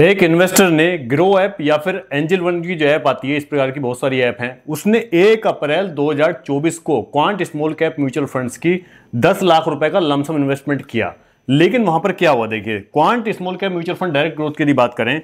एक इन्वेस्टर ने grow app या फिर एंजल वन की जो ऐप आती है इस प्रकार की बहुत सारी ऐप हैं उसने एक अप्रैल 2024 को Quant small cap mutual funds की 10 लाख रुपए का लमसम इन्वेस्टमेंट किया लेकिन वहां पर क्या हुआ देखिए Quant small cap mutual fund direct growth की बात करें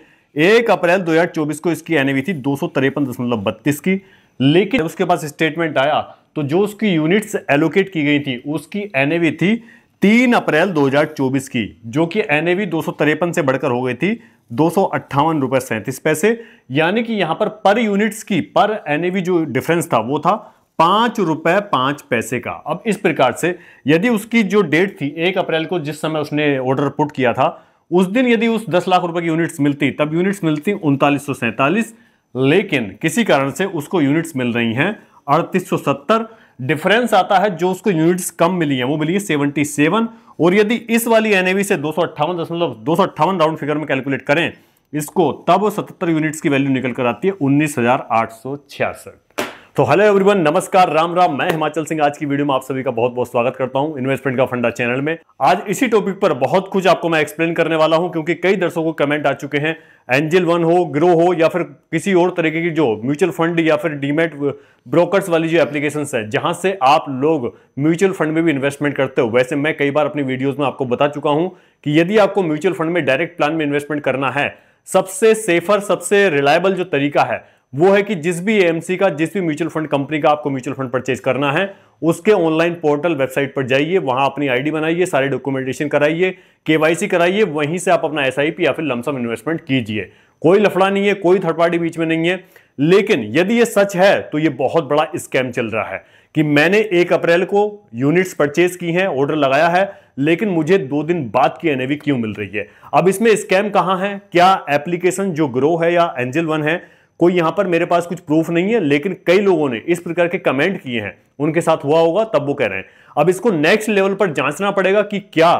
एक अप्रैल 2024 को इसकी एनएवी थी दो की लेकिन उसके पास स्टेटमेंट आया तो जो उसकी यूनिट्स एलोकेट की गई थी उसकी एनएवी थी तीन अप्रैल 2024 की जो कि एनएवी दो से बढ़कर हो गई थी दो सौ अट्ठावन रुपए सैंतीस पैसे यानी कि यहां पर पर यूनिट्स की पर एन जो डिफरेंस था वो था पांच रुपए पांच पैसे का अब इस प्रकार से यदि उसकी जो डेट थी एक अप्रैल को जिस समय उसने ऑर्डर पुट किया था उस दिन यदि उस दस लाख रुपए की यूनिट्स मिलती तब यूनिट्स मिलती उनतालीस लेकिन किसी कारण से उसको यूनिट्स मिल रही हैं अड़तीस डिफरेंस आता है जो उसको यूनिट्स कम मिली है वो मिली है सेवनटी सेवन और यदि इस वाली एनएवी से दो सौ अट्ठावन राउंड फिगर में कैलकुलेट करें इसको तब 77 यूनिट्स की वैल्यू निकल कर आती है उन्नीस हजार आठ सौ छियासठ तो हेलो एवरीवन नमस्कार राम राम मैं हिमाचल सिंह आज की वीडियो में आप सभी का बहुत बहुत स्वागत करता हूं इन्वेस्टमेंट का फंडा चैनल में आज इसी टॉपिक पर बहुत कुछ आपको मैं एक्सप्लेन करने वाला हूं क्योंकि कई दर्शकों को कमेंट आ चुके हैं एंजल वन हो ग्रो हो या फिर किसी और तरीके की जो म्यूचुअल फंड या फिर डीमेट ब्रोकर्स वाली जो एप्लीकेशन है जहां से आप लोग म्यूचुअल फंड में भी इन्वेस्टमेंट करते हो वैसे मैं कई बार अपनी वीडियोज में आपको बता चुका हूं कि यदि आपको म्यूचुअल फंड में डायरेक्ट प्लान में इन्वेस्टमेंट करना है सबसे सेफर सबसे रिलायबल जो तरीका है वो है कि जिस भी एएमसी का जिस भी म्यूचुअल फंड कंपनी का आपको म्यूचुअल फंड परचेज करना है उसके ऑनलाइन पोर्टल वेबसाइट पर जाइए वहां अपनी आईडी बनाइए सारे डॉक्यूमेंटेशन कराइए केवाईसी कराइए वहीं से आप अपना एसआईपी या फिर लमसम इन्वेस्टमेंट कीजिए कोई लफड़ा नहीं है कोई थर्ड पार्टी बीच में नहीं है लेकिन यदि यह सच है तो यह बहुत बड़ा स्कैम चल रहा है कि मैंने एक अप्रैल को यूनिट्स परचेज की हैं ऑर्डर लगाया है लेकिन मुझे दो दिन बाद की एनएवी क्यों मिल रही है अब इसमें स्कैम कहां है क्या एप्लीकेशन जो ग्रो है या एंजल वन है कोई यहां पर मेरे पास कुछ प्रूफ नहीं है लेकिन कई लोगों ने इस प्रकार के कमेंट किए हैं उनके साथ हुआ होगा तब वो कह रहे हैं अब इसको नेक्स्ट लेवल पर जांचना पड़ेगा कि क्या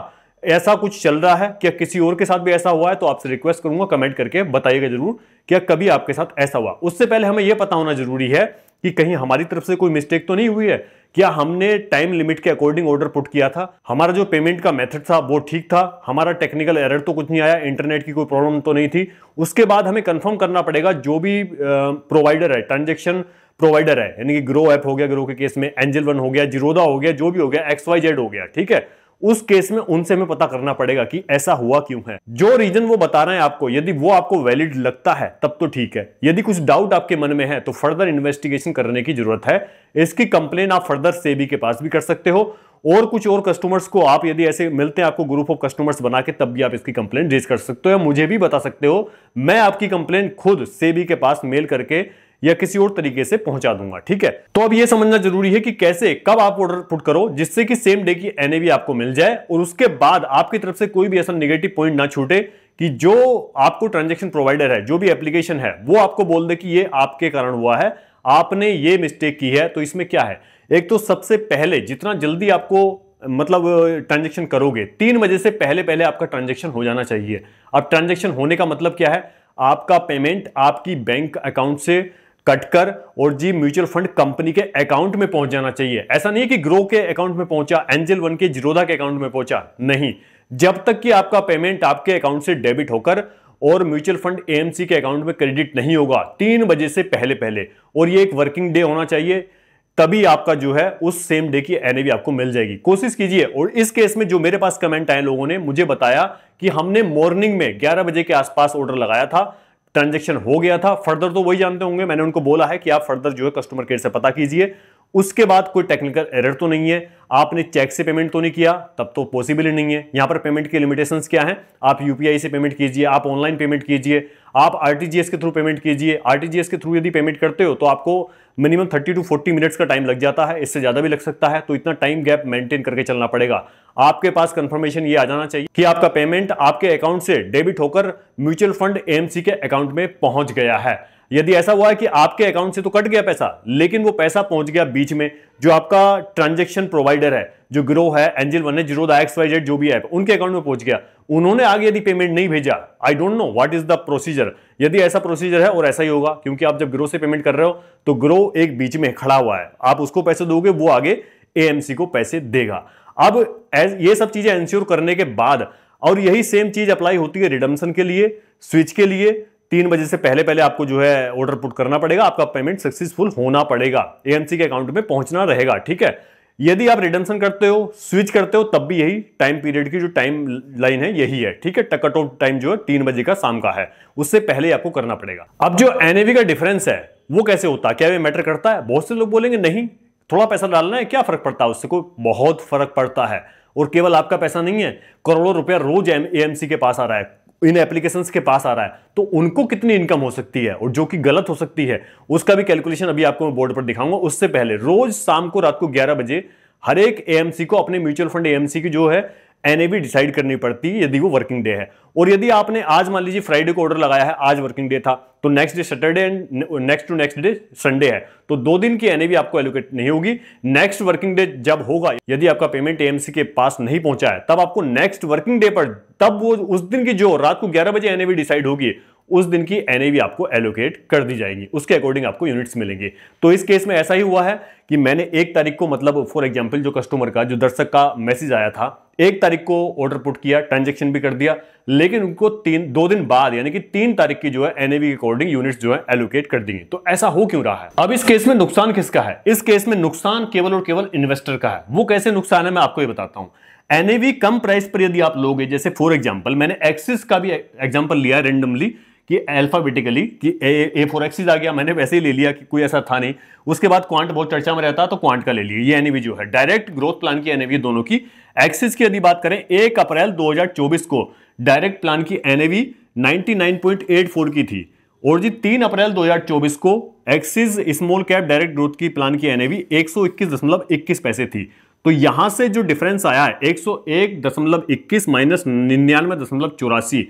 ऐसा कुछ चल रहा है क्या किसी और के साथ भी ऐसा हुआ है तो आपसे रिक्वेस्ट करूंगा कमेंट करके बताइएगा जरूर क्या कभी आपके साथ ऐसा हुआ उससे पहले हमें यह पता होना जरूरी है कि कहीं हमारी तरफ से कोई मिस्टेक तो नहीं हुई है क्या हमने टाइम लिमिट के अकॉर्डिंग ऑर्डर पुट किया था हमारा जो पेमेंट का मेथड था वो ठीक था हमारा टेक्निकल एरर तो कुछ नहीं आया इंटरनेट की कोई प्रॉब्लम तो नहीं थी उसके बाद हमें कंफर्म करना पड़ेगा जो भी प्रोवाइडर है ट्रांजेक्शन प्रोवाइडर है यानी कि ग्रो ऐप हो गया ग्रो के केस में एंजल वन हो गया जीरोदा हो गया जो भी हो गया एक्स वाई जेड हो गया ठीक है उस केस में उनसे हमें पता करना पड़ेगा कि ऐसा हुआ क्यों है जो रीजन वो बता रहे हैं आपको यदि वो आपको वैलिड लगता है तब तो ठीक है यदि कुछ डाउट आपके मन में है तो फर्दर इन्वेस्टिगेशन करने की जरूरत है इसकी कंप्लेन आप फर्दर सेबी के पास भी कर सकते हो और कुछ और कस्टमर्स को आप यदि ऐसे मिलते हैं आपको ग्रुप ऑफ कस्टमर्स बना के तब भी आप इसकी कंप्लेन रेज कर सकते हो या मुझे भी बता सकते हो मैं आपकी कंप्लेन खुद सेबी के पास मेल करके या किसी और तरीके से पहुंचा दूंगा ठीक है तो अब यह समझना जरूरी है कि कैसे कब आप ऑर्डर पुट करो जिससे कि सेम डे की एनएबी आपको मिल जाए और उसके बाद आपकी तरफ से कोई भी ऐसा निगेटिव पॉइंट ना छूटे कि जो आपको ट्रांजेक्शन प्रोवाइडर है जो भी एप्लीकेशन है वो आपको बोल दे कि ये आपके कारण हुआ है आपने ये मिस्टेक की है तो इसमें क्या है एक तो सबसे पहले जितना जल्दी आपको मतलब ट्रांजेक्शन करोगे तीन बजे से पहले पहले आपका ट्रांजेक्शन हो जाना चाहिए अब ट्रांजेक्शन होने का मतलब क्या है आपका पेमेंट आपकी बैंक अकाउंट से कटकर और जी म्यूचुअल फंड कंपनी के अकाउंट में पहुंच जाना चाहिए ऐसा नहीं है कि ग्रो के अकाउंट में पहुंचा एंजल वन के जिरोधा के अकाउंट में पहुंचा नहीं जब तक कि आपका पेमेंट आपके अकाउंट से डेबिट होकर और म्यूचुअल फंड एएमसी के अकाउंट में क्रेडिट नहीं होगा तीन बजे से पहले पहले और ये एक वर्किंग डे होना चाहिए तभी आपका जो है उस सेम डे की एन आपको मिल जाएगी कोशिश कीजिए और इस केस में जो मेरे पास कमेंट आए लोगों ने मुझे बताया कि हमने मॉर्निंग में 11 बजे के आसपास ऑर्डर लगाया था ट्रांजेक्शन हो गया था फर्दर तो वही जानते होंगे मैंने उनको बोला है कि आप फर्दर जो है कस्टमर केयर से पता कीजिए उसके बाद कोई टेक्निकल एरर तो नहीं है आपने चेक से पेमेंट तो नहीं किया तब तो पॉसिबल ही नहीं है यहाँ पर पेमेंट की लिमिटेशंस क्या है आप यूपीआई से पेमेंट कीजिए आप ऑनलाइन पेमेंट कीजिए आप आरटीजीएस के थ्रू पेमेंट कीजिए आरटीजीएस के थ्रू यदि पेमेंट करते हो तो आपको minimum thirty to forty minutes का टाइम लग जाता है इससे ज़्यादा भी लग सकता है तो इतना टाइम गैप मेंटेन करके चलना पड़ेगा आपके पास कंफर्मेशन ये आ जाना चाहिए कि आपका पेमेंट आपके अकाउंट से डेबिट होकर म्यूचुअल फंड एएमसी के अकाउंट में पहुंच गया है यदि ऐसा हुआ है कि आपके अकाउंट से तो कट गया पैसा लेकिन वो पैसा पहुंच गया बीच में जो आपका ट्रांजेक्शन प्रोवाइडर है जो ग्रो है एंजल वन जीरो जो भी है उनके अकाउंट में पहुंच गया उन्होंने आगे यदि पेमेंट नहीं भेजा I don't know what is the procedure यदि ऐसा प्रोसीजर है और ऐसा ही होगा क्योंकि आप जब ग्रो से पेमेंट कर रहे हो तो ग्रो एक बीच में खड़ा हुआ है आप उसको पैसे दोगे वो आगे एएमसी को पैसे देगा अब एज ये सब चीजें एंश्योर करने के बाद और यही सेम चीज अप्लाई होती है रिडम्सन के लिए स्विच के लिए तीन बजे से पहले पहले आपको जो है ऑर्डर पुट करना पड़ेगा आपका पेमेंट सक्सेसफुल होना पड़ेगा एएमसी के अकाउंट में पहुंचना रहेगा ठीक है यदि आप रिडम्सन करते हो स्विच करते हो तब भी यही टाइम पीरियड की जो टाइम लाइन है यही है ठीक है टकट ऑफ टाइम जो है तीन बजे का शाम का है उससे पहले आपको करना पड़ेगा अब जो एनएवी का डिफरेंस है वो कैसे होता है क्या ये मैटर करता है बहुत से लोग बोलेंगे नहीं थोड़ा पैसा डालना है क्या फर्क पड़ता है उससे कोई बहुत फर्क पड़ता है और केवल आपका पैसा नहीं है करोड़ों रुपया रोज एएमसी के पास आ रहा है इन एप्लीकेशन के पास आ रहा है तो उनको कितनी इनकम हो सकती है और जो कि गलत हो सकती है उसका भी कैलकुलेशन अभी आपको मैं बोर्ड पर दिखाऊंगा उससे पहले रोज शाम को रात को ग्यारह बजे हर एक एएमसी को अपने म्यूचुअल फंड एएमसी की जो है एनएबी डिसाइड करनी पड़ती है यदि वो वर्किंग डे है और यदि आपने आज मान लीजिए फ्राइडे को ऑर्डर लगाया है आज वर्किंग डे था तो next day Saturday and next to next day Sunday है तो दो दिन की एन आपको एलोकेट नहीं होगी नेक्स्ट वर्किंग डे जब होगा यदि आपका पेमेंट एएमसी के पास नहीं पहुंचा है तब आपको नेक्स्ट वर्किंग डे पर तब वो उस दिन की जो रात को ग्यारह बजे एन डिसाइड होगी उस दिन की एन आपको एलोकेट कर दी जाएगी उसके अकॉर्डिंग आपको यूनिट्स मिलेंगे तो इस केस में ऐसा ही हुआ है कि मैंने एक तारीख को मतलब फॉर एग्जाम्पल जो कस्टमर का जो दर्शक का मैसेज आया था एक तारीख को ऑर्डर पुट किया ट्रांजेक्शन भी कर दिया लेकिन उनको तीन दो दिन बाद यानी कि तीन तारीख की जो है एनएवी के अकॉर्डिंग यूनिट्स जो है एलोकेट कर दिए तो ऐसा हो क्यों रहा है अब इस केस में नुकसान किसका है इस केस में नुकसान केवल और केवल इन्वेस्टर का है वो कैसे नुकसान है मैं आपको ये बताता हूं एनएवी कम प्राइस पर यदि आप लोगे जैसे फॉर एग्जाम्पल मैंने एक्सिस का भी एग्जाम्पल लिया रेंडमली कि अल्फाबेटिकली कि ए फोर एक्सिस आ गया मैंने वैसे ही ले लिया कि कोई ऐसा था नहीं उसके बाद क्वांट बहुत चर्चा में रहता तो क्वांट का ले लिया ये एनईवी जो है डायरेक्ट ग्रोथ प्लान की एनईवी दोनों की एक्सिस की यदि बात करें एक अप्रैल 2024 को डायरेक्ट प्लान की एनईवी 99.84 की थी और जी तीन अप्रैल 2024 को Axis small cap direct growth की प्लान की एनएवी 121.21 पैसे थी तो यहां से जो डिफरेंस आया है 101.21 माइनस निन्यानवे दशमलव चौरासी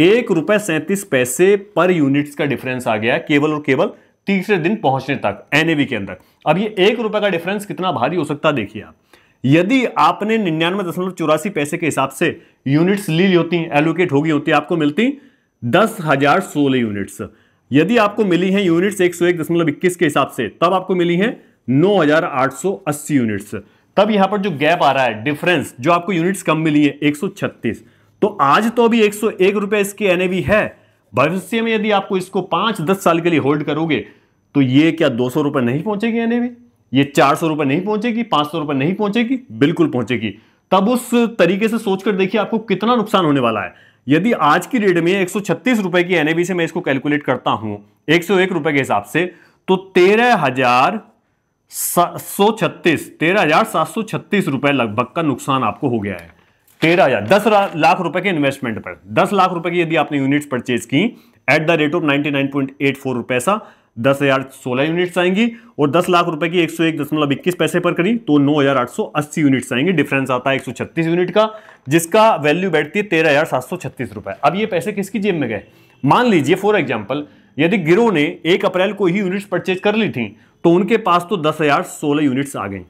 एक रुपए सैंतीस पैसे पर यूनिट्स का डिफरेंस आ गया केवल और केवल तीसरे दिन पहुंचने तक एनएवी के अंदर अब ये एक रुपए का डिफरेंस कितना भारी हो सकता है देखिए आप यदि आपने निन्यानवे दशमलव चौरासी पैसे के हिसाब से यूनिट्स ली ली होती एलोकेट होगी होती है आपको मिलती दस हजार सोलह यूनिट्स यदि आपको मिली है यूनिट्स एक सौ एक दशमलव इक्कीस के हिसाब से तब आपको मिली है नौ हजार आठ सौ अस्सी यूनिट्स तब यहां पर जो गैप आ रहा है डिफरेंस जो आपको यूनिट्स कम मिली है एक सौ छत्तीस तो आज तो अभी एक सौ एक रुपए इसकी एनएवी है भविष्य में यदि आपको इसको पांच दस साल के लिए होल्ड करोगे तो ये क्या दो सौ रुपए नहीं पहुंचेगी एनएवी ये चार सौ रुपए नहीं पहुंचेगी पांच सौ रुपए नहीं पहुंचेगी बिल्कुल पहुंचेगी तब उस तरीके से सोचकर देखिए आपको कितना नुकसान होने वाला है यदि आज की रेट में एक सौ की एनएवी से मैं इसको कैलकुलेट करता हूं एक सौ एक रुपए के हिसाब से तो तेरह हजार सौ छत्तीस तेरह हजार सात सौ छत्तीस रुपए लगभग का नुकसान आपको हो गया है तेरह या दस लाख रुपए के इन्वेस्टमेंट पर दस लाख रुपए की यदि आपने यूनिट्स परचेज की at the rate of ninety nine point eight four पैसा दस हजार सोलह यूनिट्स आएंगी और दस लाख रुपए की एक सौ एक दशमलव इक्कीस पैसे पर करी तो नौ हजार आठ सौ अस्सी यूनिट्स आएंगे डिफरेंस आता है एक सौ छत्तीस यूनिट का जिसका वैल्यू बैठती है तेरह हजार सात सौ छत्तीस रुपए अब ये पैसे किसकी जेब में गए मान लीजिए फॉर एग्जाम्पल यदि गिरोह ने एक अप्रैल को ही यूनिट्स परचेज कर ली थी तो उनके पास तो दस हजार सोलह यूनिट्स आ गई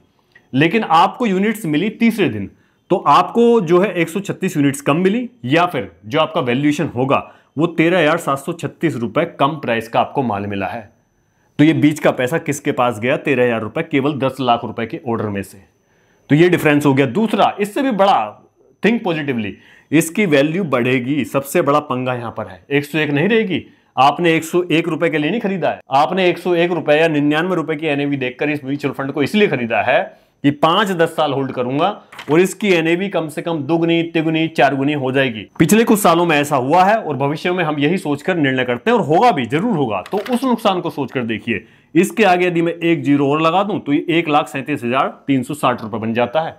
लेकिन आपको यूनिट्स मिली तीसरे दिन तो आपको जो है 136 यूनिट्स कम मिली या फिर जो आपका वैल्यूएशन होगा वो तेरह हजार सात सौ छत्तीस रुपए कम प्राइस का आपको माल मिला है तो ये बीच का पैसा किसके पास गया तेरह हजार रुपए केवल दस लाख रुपए के ऑर्डर में से तो ये डिफरेंस हो गया दूसरा इससे भी बड़ा थिंक पॉजिटिवली इसकी वैल्यू बढ़ेगी सबसे बड़ा पंगा यहां पर है एक सौ एक नहीं रहेगी आपने एक सौ एक रुपए के लिए नहीं खरीदा है आपने एक सौ एक रुपए या निन्यानवे रुपए की एनएवी देखकर इस म्यूचुअल फंड को इसलिए खरीदा है कि पांच दस साल होल्ड करूंगा और इसकी एनएबी कम से कम दुगनी तिगुनी चारगुनी हो जाएगी पिछले कुछ सालों में ऐसा हुआ है और भविष्य में हम यही सोचकर निर्णय करते हैं और होगा भी जरूर होगा तो उस नुकसान को सोचकर देखिए इसके आगे यदि मैं एक जीरो और लगा दूं तो ये एक लाख सैंतीस हजार तीन सौ साठ रुपए बन जाता है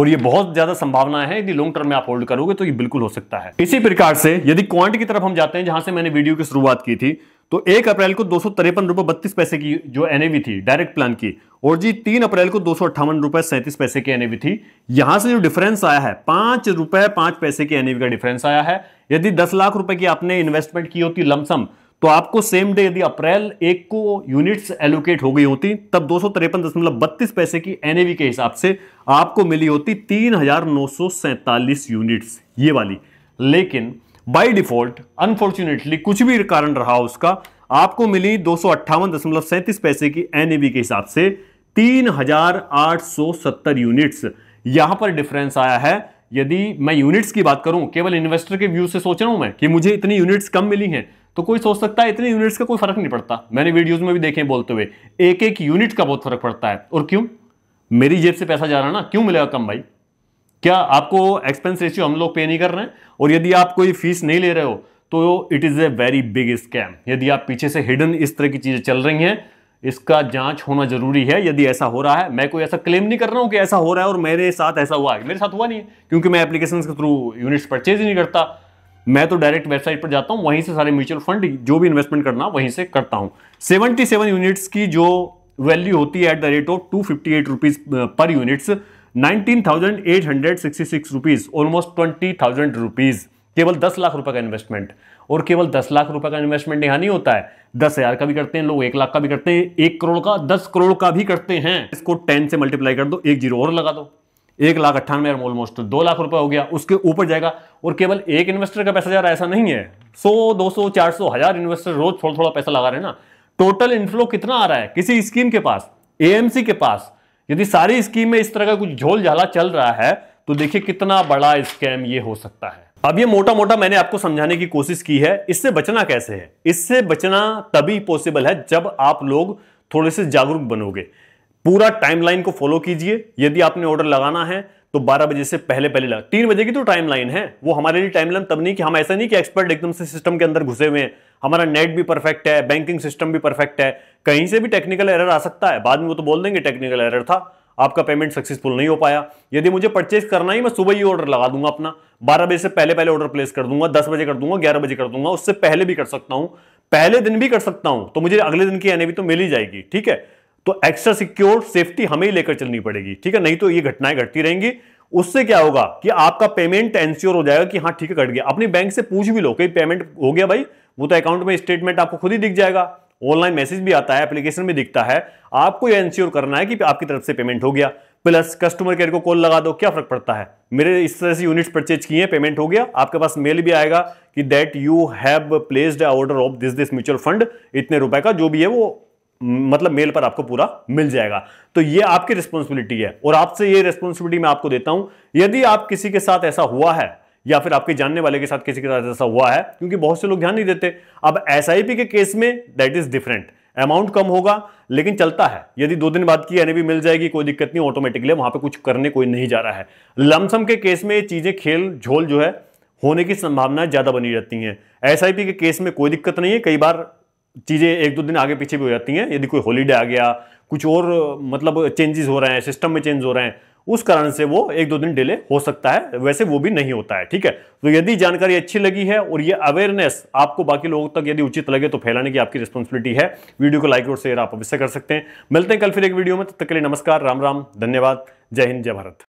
और ये बहुत ज्यादा संभावना है यदि लॉन्ग टर्म में आप होल्ड करोगे तो ये बिल्कुल हो सकता है इसी प्रकार से यदि क्वांट की तरफ हम जाते हैं जहां से मैंने वीडियो की शुरुआत की थी तो एक अप्रैल को दो सौ तिरपन रुपए बत्तीस पैसे की जो एनएवी थी डायरेक्ट प्लान की और जी तीन अप्रैल को दो सौ अट्ठावन रुपए सैंतीस पैसे की एनएवी थी यहां से जो डिफरेंस आया है पांच रुपए पांच पैसे की एनएवी का डिफरेंस आया है यदि दस लाख रुपए की आपने इन्वेस्टमेंट की होती लमसम तो आपको सेम डे यदि अप्रैल एक को यूनिट्स एलोकेट हो गई होती तब दो सौ तिरपन दशमलव बत्तीस पैसे की एनएवी के हिसाब से आपको मिली होती तीन हजार नौ सौ सैंतालीस यूनिट्स ये वाली लेकिन बाय डिफॉल्ट अनफॉर्चुनेटली कुछ भी कारण रहा उसका आपको मिली दो पैसे की एन के हिसाब से तीन यूनिट्स यहां पर डिफरेंस आया है यदि मैं यूनिट्स की बात करूं केवल इन्वेस्टर के व्यू से सोच रहा हूं मैं कि मुझे इतनी यूनिट्स कम मिली हैं तो कोई सोच सकता है इतने यूनिट्स का कोई फर्क नहीं पड़ता मैंने वीडियोस में भी देखे बोलते हुए एक एक यूनिट का बहुत फर्क पड़ता है और क्यों मेरी जेब से पैसा जा रहा ना क्यों मिलेगा कम भाई क्या आपको एक्सपेंस रेशियो हम लोग पे नहीं कर रहे हैं और यदि आप कोई फीस नहीं ले रहे हो तो it is a very big scam यदि आप पीछे से हिडन इस तरह की चीज़ें चल रही हैं इसका जांच होना जरूरी है यदि ऐसा हो रहा है मैं कोई ऐसा क्लेम नहीं कर रहा हूं कि ऐसा हो रहा है और मेरे साथ ऐसा हुआ है मेरे साथ हुआ नहीं है क्योंकि मैं एप्लीकेशन के थ्रू यूनिट्स परचेज ही नहीं करता मैं तो डायरेक्ट वेबसाइट पर जाता हूं वहीं से सारे म्यूचुअल फंड जो भी इन्वेस्टमेंट करना वहीं से करता हूं 77 यूनिट्स की जो वैल्यू होती है at the rate of two fifty per units 19,866 thousand eight hundred six rupees almost twenty thousand rupees केवल दस लाख रुपए का इन्वेस्टमेंट और केवल दस लाख रुपए का इन्वेस्टमेंट यहाँ नहीं होता है दस हजार का भी करते हैं लोग एक लाख का भी करते हैं एक करोड़ का दस करोड़ का भी करते हैं इसको टेन से मल्टीप्लाई कर दो एक जीरो और लगा दो एक लाख अट्ठानवे ऑलमोस्ट दो लाख रुपए हो गया उसके ऊपर जाएगा और केवल एक इन्वेस्टर का पैसा जा रहा है ऐसा नहीं है सौ दो सौ चार सौ हजार इन्वेस्टर रोज थोड़ा थोड़ा पैसा लगा रहे हैं ना टोटल इन्फ्लो कितना आ रहा है किसी स्कीम के पास एएमसी के पास यदि सारी स्कीम में इस तरह का कुछ झोल झाला चल रहा है तो देखिए कितना बड़ा स्कैम ये हो सकता है अब ये मोटा मोटा मैंने आपको समझाने की कोशिश की है इससे बचना कैसे है इससे बचना तभी पॉसिबल है जब आप लोग थोड़े से जागरूक बनोगे पूरा टाइमलाइन को फॉलो कीजिए यदि आपने ऑर्डर लगाना है तो 12 बजे से पहले पहले लगा तीन बजे की तो टाइमलाइन है वो हमारे लिए टाइमलाइन तब नहीं कि हम ऐसा नहीं कि एक्सपर्ट एकदम से सिस्टम के अंदर घुसे हुए हैं हमारा नेट भी परफेक्ट है बैंकिंग सिस्टम भी परफेक्ट है कहीं से भी टेक्निकल एरर आ सकता है बाद में वो तो बोल देंगे टेक्निकल एरर था आपका पेमेंट सक्सेसफुल नहीं हो पाया यदि मुझे परचेज करना ही मैं सुबह ही ऑर्डर लगा दूंगा अपना बारह बजे से पहले पहले ऑर्डर प्लेस कर दूंगा दस बजे कर दूंगा ग्यारह बजे कर दूंगा उससे पहले भी कर सकता हूं पहले दिन भी कर सकता हूं तो मुझे अगले दिन की एनएवी तो मिल ही जाएगी ठीक है तो एक्स्ट्रा सिक्योर सेफ्टी हमें ही लेकर चलनी पड़ेगी ठीक है नहीं तो ये घटनाएं घटती रहेंगी उससे क्या होगा कि आपका पेमेंट एंश्योर हो जाएगा कि हाँ ठीक है कट गया अपनी बैंक से पूछ भी लो कहीं पेमेंट हो गया भाई वो तो अकाउंट में स्टेटमेंट आपको खुद ही दिख जाएगा ऑनलाइन मैसेज भी आता है एप्लीकेशन में दिखता है आपको यह एंश्योर करना है कि आपकी तरफ से पेमेंट हो गया प्लस कस्टमर केयर को कॉल लगा दो क्या फर्क पड़ता है मेरे इस तरह से यूनिट्स परचेज किए हैं पेमेंट हो गया आपके पास मेल भी आएगा कि that you have placed order of this this mutual fund इतने रुपए का जो भी है वो मतलब मेल पर आपको पूरा मिल जाएगा तो ये आपकी रिस्पॉन्सिबिलिटी है और आपसे ये रिस्पॉन्सिबिलिटी मैं आपको देता हूं यदि आप किसी के साथ ऐसा हुआ है या फिर आपके जानने वाले के साथ किसी के साथ ऐसा हुआ है क्योंकि बहुत से लोग ध्यान नहीं देते अब एस के केस में दैट इज डिफरेंट अमाउंट कम होगा लेकिन चलता है यदि दो दिन बाद की एन मिल जाएगी कोई दिक्कत नहीं ऑटोमेटिकली वहां पे कुछ करने कोई नहीं जा रहा है लमसम के केस में ये चीज़ें खेल झोल जो है होने की संभावना ज़्यादा बनी रहती हैं एस के केस में कोई दिक्कत नहीं है कई बार चीज़ें एक दो दिन आगे पीछे भी हो जाती हैं यदि कोई हॉलीडे आ गया कुछ और मतलब चेंजेस हो रहे हैं सिस्टम में चेंज हो रहे हैं उस कारण से वो एक दो दिन डिले हो सकता है वैसे वो भी नहीं होता है ठीक है तो यदि जानकारी अच्छी लगी है और ये अवेयरनेस आपको बाकी लोगों तक यदि उचित लगे तो फैलाने की आपकी रिस्पॉन्सिबिलिटी है वीडियो को लाइक और शेयर आप अवश्य कर सकते हैं मिलते हैं कल फिर एक वीडियो में तब तक के लिए नमस्कार राम राम धन्यवाद जय हिंद जय भारत